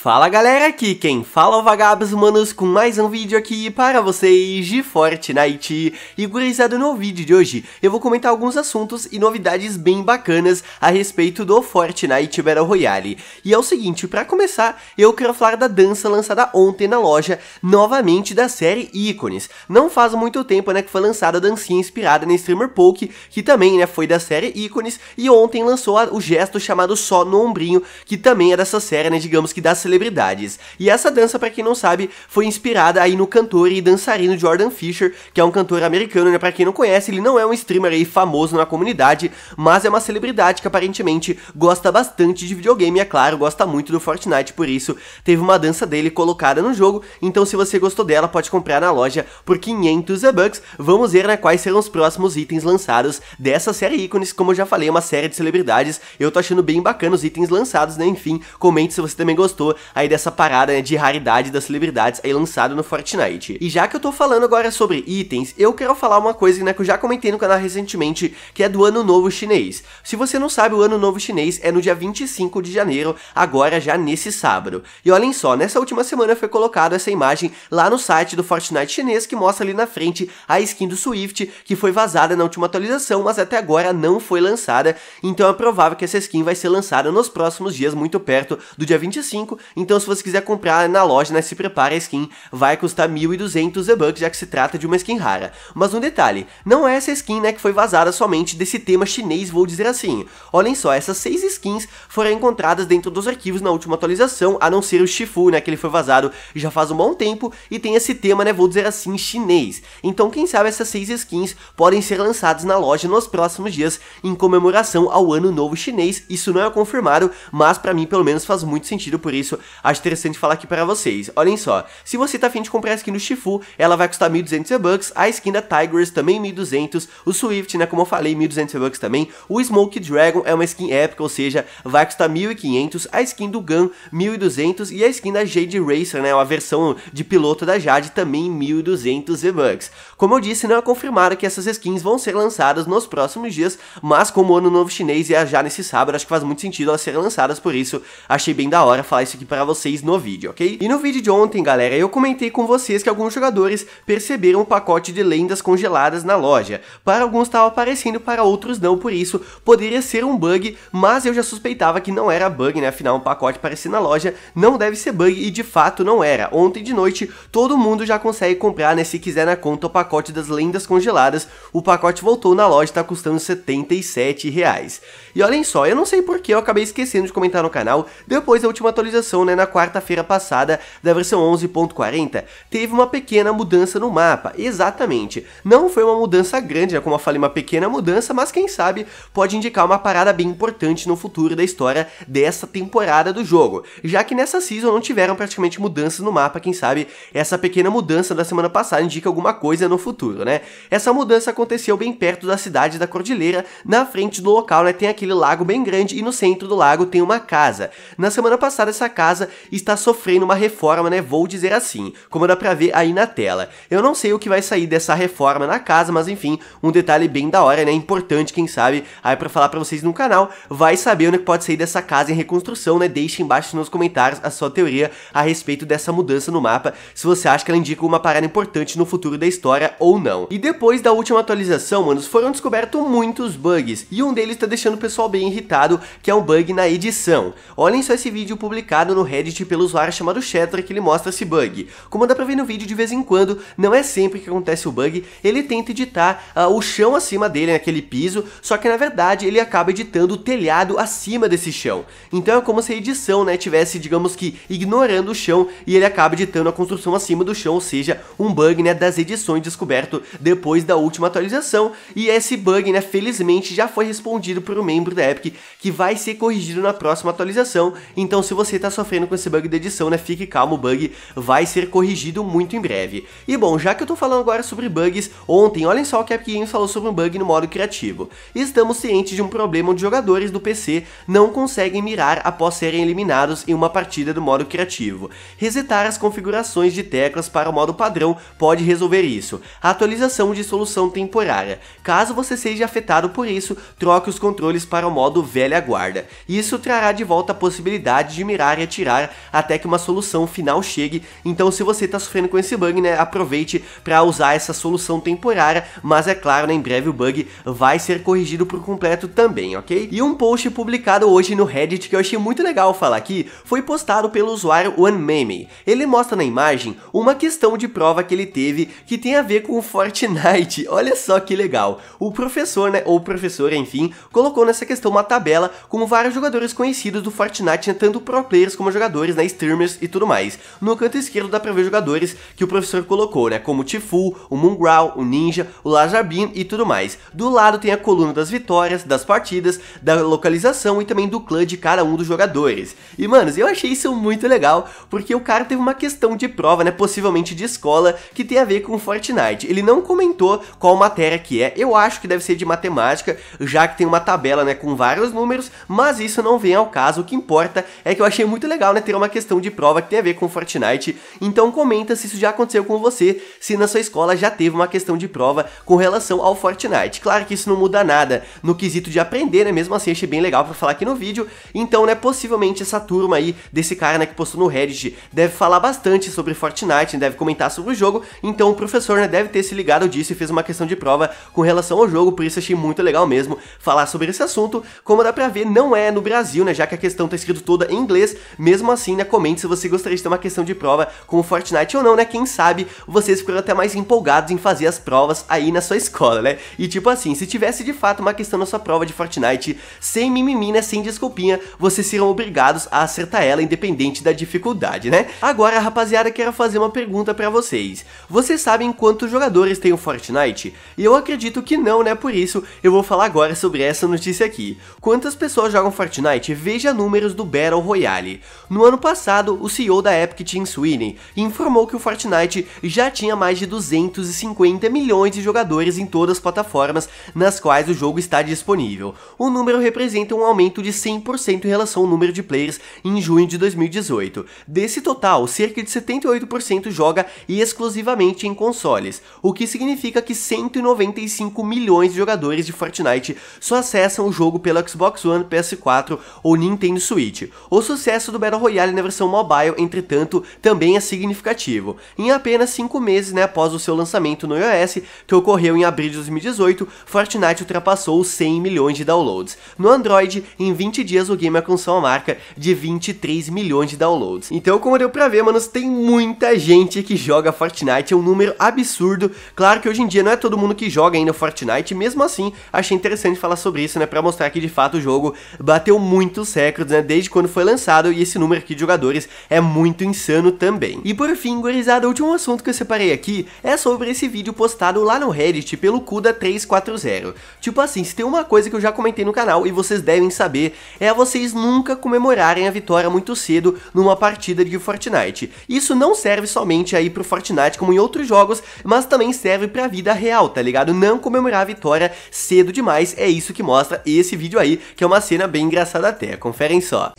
Fala galera, aqui quem fala é o Vagabos Humanos com mais um vídeo aqui para vocês de Fortnite. E gurizada, no vídeo de hoje eu vou comentar alguns assuntos e novidades bem bacanas a respeito do Fortnite Battle Royale. E é o seguinte, para começar, eu quero falar da dança lançada ontem na loja, novamente da série Ícones. Não faz muito tempo né, que foi lançada a dancinha inspirada na Streamer Poke, que também né, foi da série Ícones, e ontem lançou o gesto chamado Só no Ombrinho, que também é dessa série, né, digamos que da celebridades. E essa dança, para quem não sabe, foi inspirada aí no cantor e dançarino Jordan Fisher, que é um cantor americano, né? Pra quem não conhece, ele não é um streamer aí famoso na comunidade, mas é uma celebridade que aparentemente gosta bastante de videogame, é claro, gosta muito do Fortnite, por isso teve uma dança dele colocada no jogo, então se você gostou dela, pode comprar na loja por 500 bucks. Vamos ver né, quais serão os próximos itens lançados dessa série ícones, como eu já falei, é uma série de celebridades, eu tô achando bem bacana os itens lançados, né, enfim, comente se você também gostou aí dessa parada né, de raridade das celebridades aí lançado no Fortnite. E já que eu tô falando agora sobre itens, eu quero falar uma coisa né, que eu já comentei no canal recentemente, que é do Ano Novo Chinês. Se você não sabe, o Ano Novo Chinês é no dia 25 de janeiro, agora já nesse sábado. E olhem só, nessa última semana foi colocado essa imagem lá no site do Fortnite chinês, que mostra ali na frente a skin do Swift, que foi vazada na última atualização, mas até agora não foi lançada, então é provável que essa skin vai ser lançada nos próximos dias, muito perto do dia 25, então se você quiser comprar na loja, né, se prepara a skin, vai custar 1.200 V-Bucks, já que se trata de uma skin rara. Mas um detalhe, não é essa skin, né, que foi vazada somente desse tema chinês, vou dizer assim. Olhem só, essas seis skins foram encontradas dentro dos arquivos na última atualização, a não ser o Shifu, né, que ele foi vazado já faz um bom tempo e tem esse tema, né, vou dizer assim, chinês. Então quem sabe essas seis skins podem ser lançadas na loja nos próximos dias em comemoração ao Ano Novo Chinês, isso não é confirmado, mas para mim pelo menos faz muito sentido, por isso acho interessante falar aqui para vocês. Olhem só, se você tá afim de comprar a skin do Shifu, ela vai custar 1.200 bucks a skin da Tigress também 1.200, o Swift, né, como eu falei, 1.200 bucks também, o Smoke Dragon é uma skin épica, ou seja, vai custar 1.500, a skin do Gun 1.200 e a skin da Jade Racer, né, uma versão de piloto da Jade também 1.200 bucks Como eu disse, não é confirmado que essas skins vão ser lançadas nos próximos dias, mas como o Ano Novo Chinês é já nesse sábado, acho que faz muito sentido elas serem lançadas, por isso achei bem da hora falar isso aqui para vocês no vídeo, ok? E no vídeo de ontem, galera, eu comentei com vocês que alguns jogadores perceberam o pacote de lendas congeladas na loja. Para alguns estava aparecendo, para outros não, por isso poderia ser um bug, mas eu já suspeitava que não era bug, né? Afinal, um pacote aparecer na loja não deve ser bug e de fato não era. Ontem de noite, todo mundo já consegue comprar, né? Se quiser na conta o pacote das lendas congeladas, o pacote voltou na loja, tá custando 77 reais. E olhem só, eu não sei porque eu acabei esquecendo de comentar no canal, depois da última atualização Persona né, na quarta-feira passada da versão 11.40, teve uma pequena mudança no mapa, exatamente. Não foi uma mudança grande, né? como eu falei, uma pequena mudança, mas quem sabe pode indicar uma parada bem importante no futuro da história dessa temporada do jogo, já que nessa season não tiveram praticamente mudanças no mapa, quem sabe essa pequena mudança da semana passada indica alguma coisa no futuro, né? Essa mudança aconteceu bem perto da cidade da Cordilheira, na frente do local né, tem aquele lago bem grande e no centro do lago tem uma casa. Na semana passada essa casa casa está sofrendo uma reforma, né? Vou dizer assim, como dá pra ver aí na tela. Eu não sei o que vai sair dessa reforma na casa, mas enfim, um detalhe bem da hora, né? Importante, quem sabe, aí pra falar pra vocês no canal, vai saber o que pode sair dessa casa em reconstrução, né? Deixe embaixo nos comentários a sua teoria a respeito dessa mudança no mapa, se você acha que ela indica uma parada importante no futuro da história ou não. E depois da última atualização, manos, foram descobertos muitos bugs, e um deles tá deixando o pessoal bem irritado, que é um bug na edição. Olhem só esse vídeo publicado no Reddit pelo usuário chamado Shetra que ele mostra esse bug. Como dá pra ver no vídeo de vez em quando, não é sempre que acontece o bug, ele tenta editar uh, o chão acima dele, naquele piso, só que na verdade ele acaba editando o telhado acima desse chão. Então é como se a edição, né, tivesse, digamos que, ignorando o chão e ele acaba editando a construção acima do chão, ou seja, um bug, né, das edições descoberto depois da última atualização. E esse bug, né, felizmente já foi respondido por um membro da Epic que vai ser corrigido na próxima atualização. Então se você tá sofrendo com esse bug de edição, né? Fique calmo, o bug vai ser corrigido muito em breve. E bom, já que eu tô falando agora sobre bugs, ontem, olhem só o que a Epic Games falou sobre um bug no modo criativo. Estamos cientes de um problema onde jogadores do PC não conseguem mirar após serem eliminados em uma partida do modo criativo. Resetar as configurações de teclas para o modo padrão pode resolver isso. Atualização de solução temporária. Caso você seja afetado por isso, troque os controles para o modo velha guarda. Isso trará de volta a possibilidade de mirar e retirar até que uma solução final chegue. Então, se você está sofrendo com esse bug, né, aproveite para usar essa solução temporária, mas é claro, né, em breve o bug vai ser corrigido por completo também, ok? E um post publicado hoje no Reddit que eu achei muito legal falar aqui foi postado pelo usuário OneMeme. Ele mostra na imagem uma questão de prova que ele teve que tem a ver com o Fortnite. Olha só que legal. O professor, né, ou professora, enfim, colocou nessa questão uma tabela com vários jogadores conhecidos do Fortnite, né, tanto pro players como jogadores, né, streamers e tudo mais. No canto esquerdo dá pra ver jogadores que o professor colocou, né, como o Tifu, o Moongrowl, o Ninja, o Lajabin e tudo mais. Do lado tem a coluna das vitórias, das partidas, da localização e também do clã de cada um dos jogadores. E, manos, eu achei isso muito legal, porque o cara teve uma questão de prova, né, possivelmente de escola, que tem a ver com Fortnite. Ele não comentou qual matéria que é, eu acho que deve ser de matemática, já que tem uma tabela, né, com vários números, mas isso não vem ao caso, o que importa é que eu achei muito legal, né? Ter uma questão de prova que tem a ver com Fortnite. Então comenta se isso já aconteceu com você, se na sua escola já teve uma questão de prova com relação ao Fortnite. Claro que isso não muda nada no quesito de aprender, né? Mesmo assim, achei bem legal para falar aqui no vídeo. Então, né, possivelmente essa turma aí desse cara, né, que postou no Reddit, deve falar bastante sobre Fortnite, né, deve comentar sobre o jogo. Então, o professor, né, deve ter se ligado disso e fez uma questão de prova com relação ao jogo, por isso achei muito legal mesmo falar sobre esse assunto. Como dá pra ver, não é no Brasil, né, já que a questão tá escrito toda em inglês, mesmo assim, né, comente se você gostaria de ter uma questão de prova com o Fortnite ou não, né? Quem sabe vocês ficaram até mais empolgados em fazer as provas aí na sua escola, né? E tipo assim, se tivesse de fato uma questão na sua prova de Fortnite, sem mimimi, né, sem desculpinha, vocês serão obrigados a acertar ela independente da dificuldade, né? Agora, rapaziada, quero fazer uma pergunta para vocês. Vocês sabem quantos jogadores tem o Fortnite? E eu acredito que não, né? Por isso, eu vou falar agora sobre essa notícia aqui. Quantas pessoas jogam Fortnite? Veja números do Battle Royale. No ano passado, o CEO da Epic Team Sweeney informou que o Fortnite já tinha mais de 250 milhões de jogadores em todas as plataformas nas quais o jogo está disponível. O número representa um aumento de 100% em relação ao número de players em junho de 2018. Desse total, cerca de 78% joga exclusivamente em consoles, o que significa que 195 milhões de jogadores de Fortnite só acessam o jogo pelo Xbox One, PS4 ou Nintendo Switch. O sucesso do do Battle Royale na versão mobile, entretanto, também é significativo. Em apenas 5 meses né, após o seu lançamento no iOS, que ocorreu em abril de 2018, Fortnite ultrapassou os 100 milhões de downloads. No Android, em 20 dias o game alcançou a marca de 23 milhões de downloads. Então, como deu pra ver, manos, tem muita gente que joga Fortnite, é um número absurdo. Claro que hoje em dia não é todo mundo que joga ainda Fortnite, mesmo assim, achei interessante falar sobre isso, né, pra mostrar que de fato o jogo bateu muitos recordes, né, desde quando foi lançado e esse número aqui de jogadores é muito insano também. E por fim, gurizada, o último assunto que eu separei aqui é sobre esse vídeo postado lá no Reddit pelo Kuda340. Tipo assim, se tem uma coisa que eu já comentei no canal e vocês devem saber, é vocês nunca comemorarem a vitória muito cedo numa partida de Fortnite. Isso não serve somente aí pro Fortnite como em outros jogos, mas também serve pra vida real, tá ligado? Não comemorar a vitória cedo demais, é isso que mostra esse vídeo aí, que é uma cena bem engraçada até, conferem só.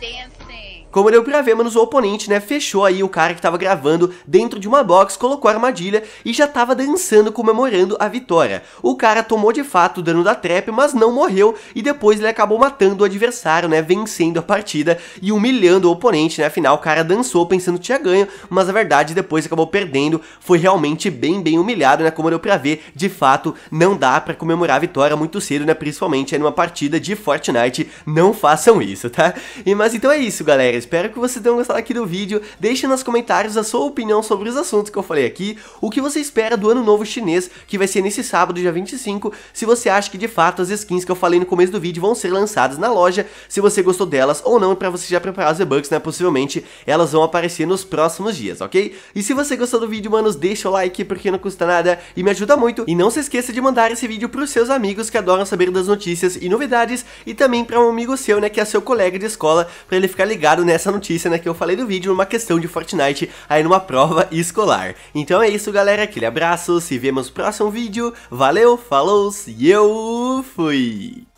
dance Como deu pra ver, mano, o oponente, né, fechou aí o cara que tava gravando dentro de uma box, colocou a armadilha e já tava dançando comemorando a vitória. O cara tomou de fato o dano da trap, mas não morreu e depois ele acabou matando o adversário, né, vencendo a partida e humilhando o oponente, né, afinal o cara dançou pensando que tinha ganho, mas na verdade depois acabou perdendo, foi realmente bem, bem humilhado, né, como deu pra ver, de fato não dá pra comemorar a vitória muito cedo, né, principalmente aí numa partida de Fortnite, não façam isso, tá? E, mas então é isso, galera, espero que vocês tenham gostado aqui do vídeo, deixe nos comentários a sua opinião sobre os assuntos que eu falei aqui, o que você espera do Ano Novo Chinês, que vai ser nesse sábado, dia 25, se você acha que de fato as skins que eu falei no começo do vídeo vão ser lançadas na loja, se você gostou delas ou não, para é pra você já preparar os e-bucks, né, possivelmente elas vão aparecer nos próximos dias, ok? E se você gostou do vídeo, manos, deixa o like, porque não custa nada e me ajuda muito, e não se esqueça de mandar esse vídeo pros seus amigos que adoram saber das notícias e novidades, e também pra um amigo seu, né, que é seu colega de escola, pra ele ficar ligado, né, nessa notícia, né, que eu falei do vídeo, numa questão de Fortnite, aí numa prova escolar. Então é isso, galera, aquele abraço, se vemos no próximo vídeo, valeu, falou e eu fui!